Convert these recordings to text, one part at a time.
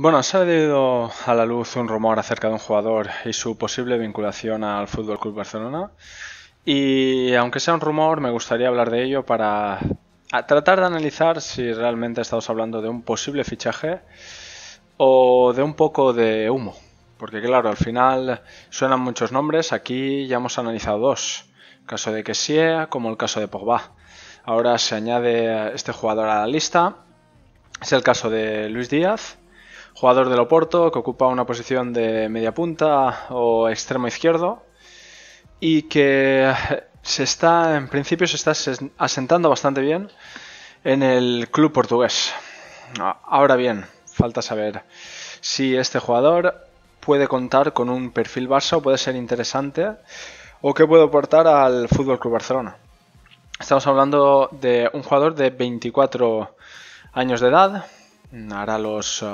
Bueno, se ha salido a la luz un rumor acerca de un jugador y su posible vinculación al Fútbol Club Barcelona. Y aunque sea un rumor, me gustaría hablar de ello para tratar de analizar si realmente estamos hablando de un posible fichaje o de un poco de humo. Porque claro, al final suenan muchos nombres, aquí ya hemos analizado dos. El caso de sea como el caso de Pogba. Ahora se añade este jugador a la lista. Es el caso de Luis Díaz, jugador del Oporto que ocupa una posición de media punta o extremo izquierdo y que se está, en principio, se está asentando bastante bien en el club portugués. Ahora bien, falta saber si este jugador puede contar con un perfil Barça o puede ser interesante o qué puede aportar al Fútbol Club Barcelona. Estamos hablando de un jugador de 24 años de edad, hará los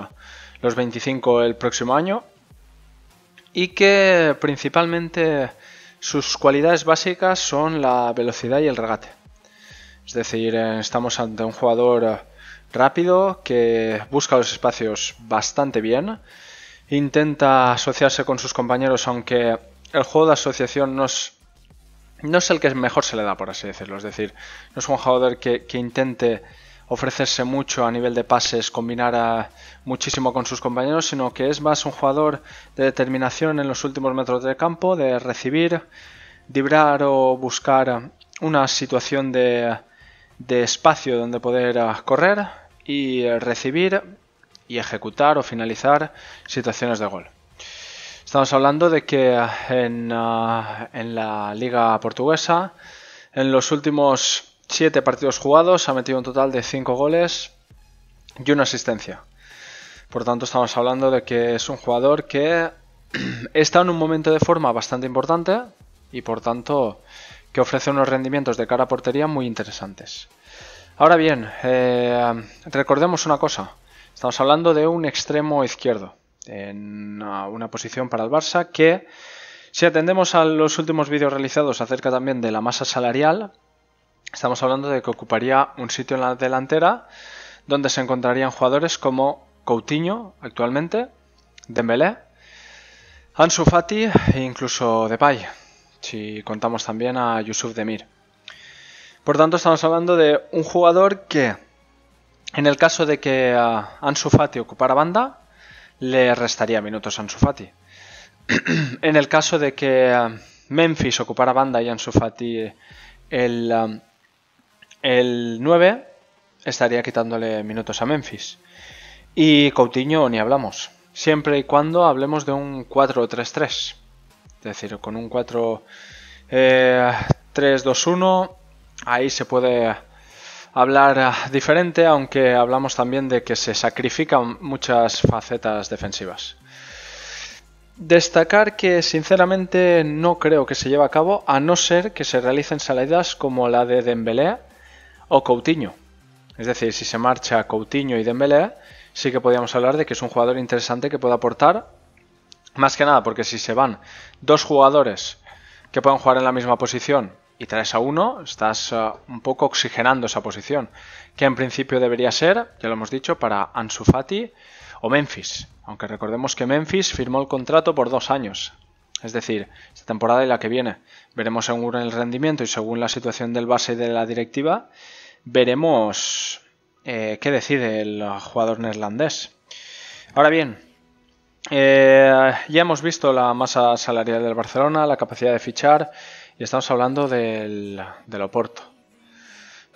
los 25 el próximo año y que principalmente sus cualidades básicas son la velocidad y el regate. Es decir, eh, estamos ante un jugador rápido que busca los espacios bastante bien, intenta asociarse con sus compañeros aunque el juego de asociación no es, no es el que mejor se le da, por así decirlo. Es decir, no es un jugador que, que intente ofrecerse mucho a nivel de pases, combinar muchísimo con sus compañeros, sino que es más un jugador de determinación en los últimos metros de campo, de recibir, librar o buscar una situación de, espacio donde poder ah, correr y eh, recibir y ejecutar o finalizar situaciones de gol. Estamos hablando de que ah, en, ah, en la liga portuguesa en los últimos 7 partidos jugados, ha metido un total de 5 goles y una asistencia. Por tanto, estamos hablando de que es un jugador que está en un momento de forma bastante importante y por tanto que ofrece unos rendimientos de cara a portería muy interesantes. Ahora bien, eh, recordemos una cosa. Estamos hablando de un extremo izquierdo en una posición para el Barça que, si atendemos a los últimos vídeos realizados acerca también de la masa salarial, Estamos hablando de que ocuparía un sitio en la delantera donde se encontrarían jugadores como Coutinho actualmente, Dembélé, Ansu Fati e incluso Depay, si contamos también a Yusuf Demir. Por tanto, estamos hablando de un jugador que, en el caso de que Ansu Fati ocupara banda, le restaría minutos a Ansu Fati. en el caso de que Memphis ocupara banda y Ansu Fati el um, el 9 estaría quitándole minutos a Memphis. Y Coutinho ni hablamos. Siempre y cuando hablemos de un 4-3-3. Es decir, con un 4-3-2-1 eh, ahí se puede hablar diferente, aunque hablamos también de que se sacrifican muchas facetas defensivas. Destacar que sinceramente no creo que se lleve a cabo a no ser que se realicen salidas como la de Dembélé o Coutinho. Es decir, si se marcha Coutinho y Dembélé, sí que podríamos hablar de que es un jugador interesante que puede aportar. Más que nada, porque si se van dos jugadores que puedan jugar en la misma posición y traes a uno, estás eh, un poco oxigenando esa posición, que en principio debería ser, ya lo hemos dicho, para Ansu Fati o Memphis. Aunque recordemos que Memphis firmó el contrato por dos años, es decir, esta temporada y la que viene. Veremos según el rendimiento y según la situación del base y de la directiva veremos eh, qué decide el jugador neerlandés. Ahora bien, eh, ya hemos visto la masa salarial del Barcelona, la capacidad de fichar y estamos hablando del, Oporto.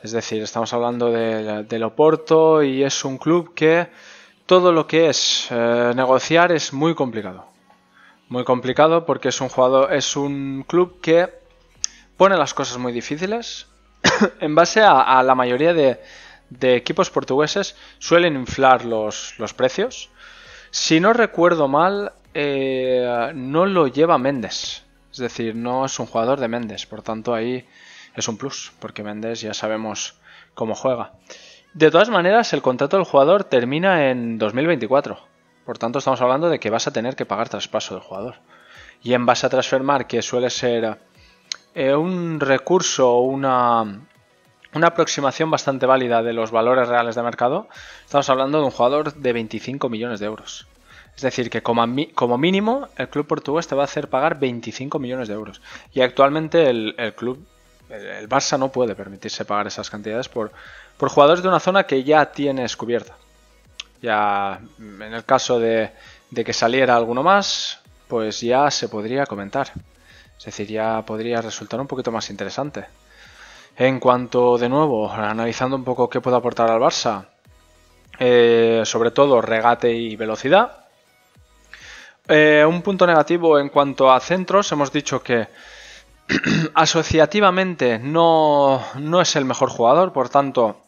Es decir, estamos hablando del, Oporto y es un club que todo lo que es eh, negociar es muy complicado. Muy complicado porque es un jugador, es un club que pone las cosas muy difíciles, en base a, la mayoría de, equipos portugueses, suelen inflar los, precios. Si no recuerdo mal, eh, no lo lleva Méndez. Es decir, no es un jugador de Méndez. Por tanto, ahí es un plus, porque Méndez ya sabemos cómo juega. De todas maneras, el contrato del jugador termina en 2024. Por tanto, estamos hablando de que vas a tener que pagar traspaso del jugador. Y en base a Transfermar, que suele ser eh, un recurso o una, aproximación bastante válida de los valores reales de mercado, estamos hablando de un jugador de 25 millones de euros. Es decir, que como, mínimo el club portugués te va a hacer pagar 25 millones de euros. Y actualmente el, club, el, Barça no puede permitirse pagar esas cantidades por, por jugadores de una zona que ya tienes cubierta. Ya en el caso de que saliera alguno más, pues ya se podría comentar. Es decir, ya podría resultar un poquito más interesante. En cuanto, de nuevo, analizando un poco qué puede aportar al Barça, eh, sobre todo regate y velocidad. Eh, un punto negativo en cuanto a centros, hemos dicho que asociativamente no, no es el mejor jugador, por tanto,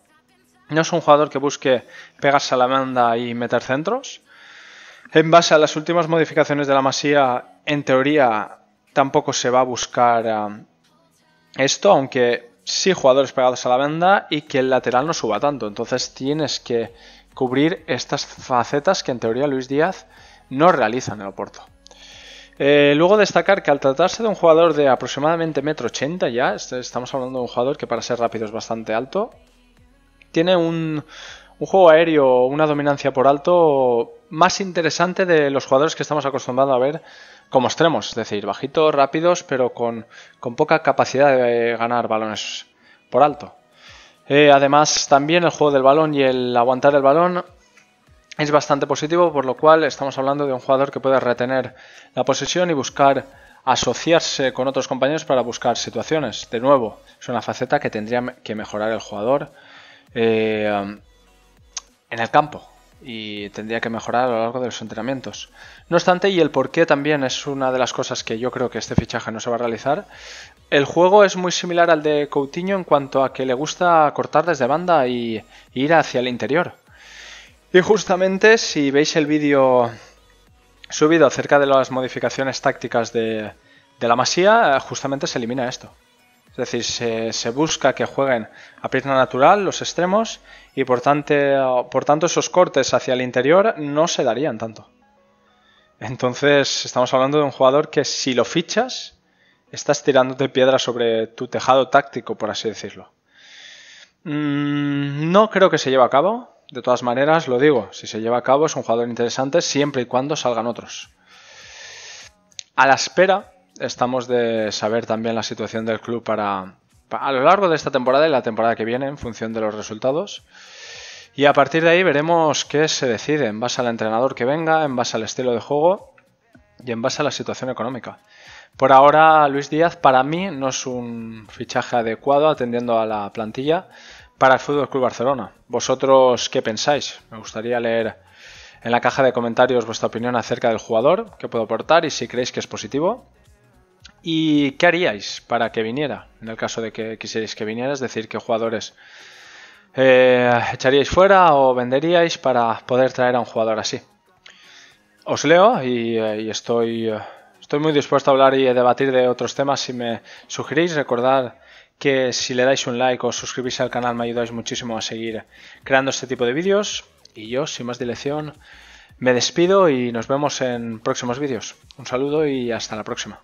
no es un jugador que busque pegarse a la manda y meter centros. En base a las últimas modificaciones de la Masía, en teoría tampoco se va a buscar ah, esto, aunque sí jugadores pegados a la banda y que el lateral no suba tanto. Entonces tienes que cubrir estas facetas que en teoría Luis Díaz no realiza en el Oporto. Eh, luego destacar que al tratarse de un jugador de aproximadamente 1,80 ochenta ya, este, estamos hablando de un jugador que para ser rápido es bastante alto, tiene un, un juego aéreo, una dominancia por alto más interesante de los jugadores que estamos acostumbrados a ver como extremos, es decir, bajitos, rápidos, pero con, poca capacidad de ganar balones por alto. Eh, además, también el juego del balón y el aguantar el balón es bastante positivo, por lo cual estamos hablando de un jugador que puede retener la posesión y buscar asociarse con otros compañeros para buscar situaciones. De nuevo, es una faceta que tendría que mejorar el jugador eh, en el campo y tendría que mejorar a lo largo de los entrenamientos. No obstante, y el por qué también es una de las cosas que yo creo que este fichaje no se va a realizar, el juego es muy similar al de Coutinho en cuanto a que le gusta cortar desde banda y, ir hacia el interior. Y justamente si veis el vídeo subido acerca de las modificaciones tácticas de la masía, eh, justamente se elimina esto. Es decir, se, busca que jueguen a pierna natural los extremos y por tanto, por tanto esos cortes hacia el interior no se darían tanto. Entonces estamos hablando de un jugador que si lo fichas estás tirándote piedra sobre tu tejado táctico, por así decirlo. Mm, no creo que se lleve a cabo. De todas maneras, lo digo, si se lleva a cabo es un jugador interesante siempre y cuando salgan otros. A la espera estamos de saber también la situación del club para, a lo largo de esta temporada y la temporada que viene en función de los resultados. Y a partir de ahí veremos qué se decide en base al entrenador que venga, en base al estilo de juego y en base a la situación económica. Por ahora, Luis Díaz para mí no es un fichaje adecuado atendiendo a la plantilla para el Fútbol Club Barcelona. ¿Vosotros qué pensáis? Me gustaría leer en la caja de comentarios vuestra opinión acerca del jugador, que puedo aportar y si creéis que es positivo. ¿Y qué haríais para que viniera? En el caso de que quisierais que viniera, es decir, qué jugadores eh, echaríais fuera o venderíais para poder traer a un jugador así. Os leo y, eh, estoy, eh, estoy muy dispuesto a hablar y a debatir de otros temas si me sugerís. Recordad que si le dais un like o suscribís al canal me ayudáis muchísimo a seguir creando este tipo de vídeos. Y yo, sin más dilación, me despido y nos vemos en próximos vídeos. Un saludo y hasta la próxima.